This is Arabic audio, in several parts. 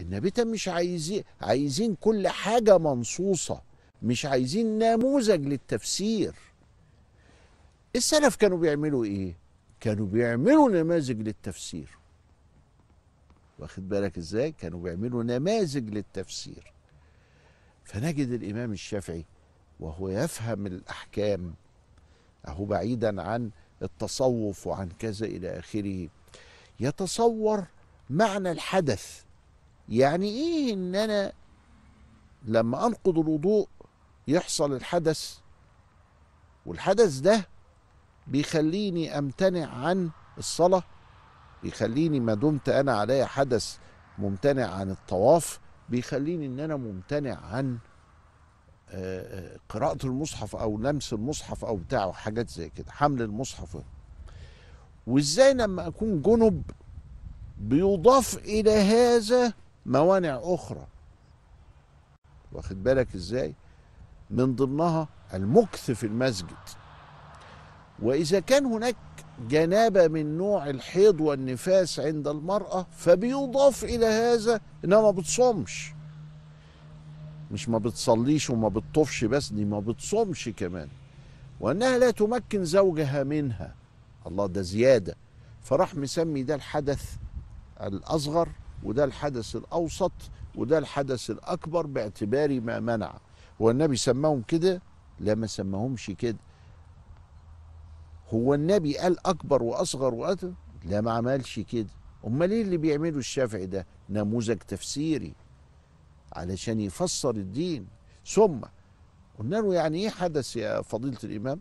النبي مش عايزين عايزين كل حاجة منصوصة مش عايزين نموذج للتفسير السلف كانوا بيعملوا ايه كانوا بيعملوا نماذج للتفسير واخد بالك ازاي كانوا بيعملوا نماذج للتفسير فنجد الامام الشافعي وهو يفهم الاحكام اهو بعيدا عن التصوف وعن كذا الى اخره يتصور معنى الحدث يعني ايه ان انا لما انقض الوضوء يحصل الحدث والحدث ده بيخليني امتنع عن الصلاه بيخليني ما دمت انا عليا حدث ممتنع عن الطواف بيخليني ان انا ممتنع عن آه، آه، قراءة المصحف او لمس المصحف او بتاعه حاجات زي كده حمل المصحف وازاي لما اكون جنب بيضاف الى هذا موانع أخرى واخد بالك إزاي من ضمنها المكث في المسجد وإذا كان هناك جنابة من نوع الحيض والنفاس عند المرأة فبيضاف إلى هذا إنها ما بتصومش مش ما بتصليش وما بتطفش بس دي ما بتصومش كمان وأنها لا تمكن زوجها منها الله ده زيادة فراح مسمي ده الحدث الأصغر وده الحدث الأوسط وده الحدث الأكبر باعتبار ما منع هو النبي سماهم كده لا ما سماهمش كده هو النبي قال أكبر وأصغر وأتم لا ما عملش كده أمال إيه اللي بيعمله الشافعي ده نموذج تفسيري علشان يفسر الدين ثم قلنا له يعني ايه حدث يا فضيلة الإمام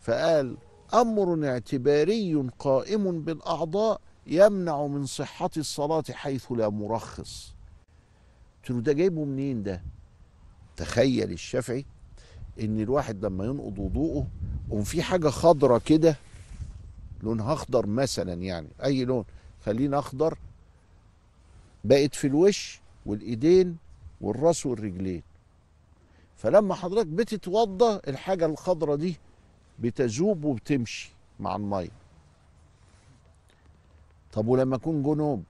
فقال أمر اعتباري قائم بالأعضاء يمنع من صحة الصلاة حيث لا مرخص قلت له ده جايبه منين ده تخيل الشافعي ان الواحد لما ينقض وضوءه قوم في حاجة خضرة كده لونها اخضر مثلا يعني اي لون خلينا اخضر بقت في الوش والايدين والراس والرجلين فلما حضرتك بتتوضى الحاجة الخضرة دي بتذوب وبتمشي مع الميه طب ولما اكون جنوب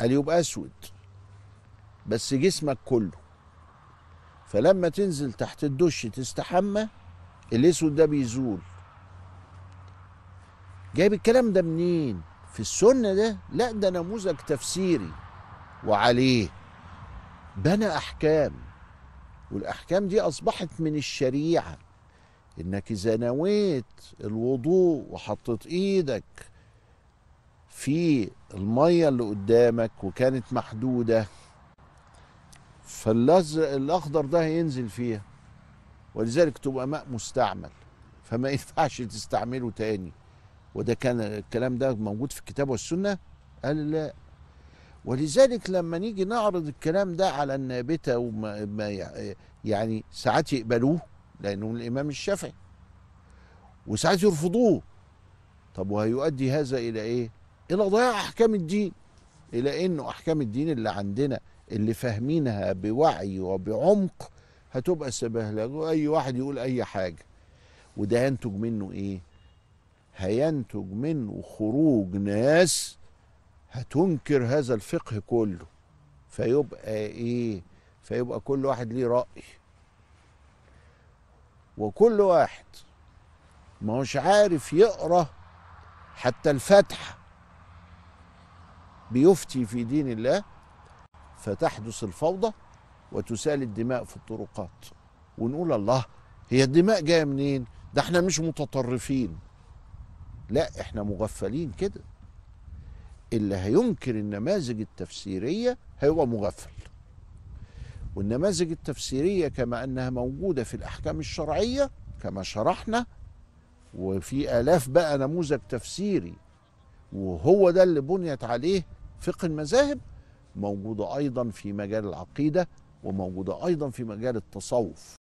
قال يبقى اسود بس جسمك كله فلما تنزل تحت الدش تستحمى الاسود ده بيزول جايب الكلام ده منين في السنه ده لا ده نموذج تفسيري وعليه بنى احكام والاحكام دي اصبحت من الشريعه انك اذا نويت الوضوء وحطيت ايدك في الميه اللي قدامك وكانت محدوده فالازرق الاخضر ده هينزل فيها ولذلك تبقى ماء مستعمل فما ينفعش تستعمله تاني وده كان الكلام ده موجود في الكتاب والسنه قال لا ولذلك لما نيجي نعرض الكلام ده على النابته وما يعني ساعات يقبلوه لانه الامام الشافعي وساعات يرفضوه طب وهيؤدي هذا الى ايه؟ الى ضياع احكام الدين الى انه احكام الدين اللي عندنا اللي فاهمينها بوعي وبعمق هتبقى سبهلجه اي واحد يقول اي حاجه وده هينتج منه ايه هينتج منه خروج ناس هتنكر هذا الفقه كله فيبقى ايه فيبقى كل واحد ليه راي وكل واحد ما هوش عارف يقرا حتى الفاتحه بيفتي في دين الله فتحدث الفوضى وتسال الدماء في الطرقات ونقول الله هي الدماء جايه منين ده احنا مش متطرفين لا احنا مغفلين كده اللي هينكر النماذج التفسيريه هو مغفل والنماذج التفسيريه كما انها موجوده في الاحكام الشرعيه كما شرحنا وفي الاف بقى نموذج تفسيري وهو ده اللي بنيت عليه فقه المذاهب موجوده ايضا في مجال العقيده وموجوده ايضا في مجال التصوف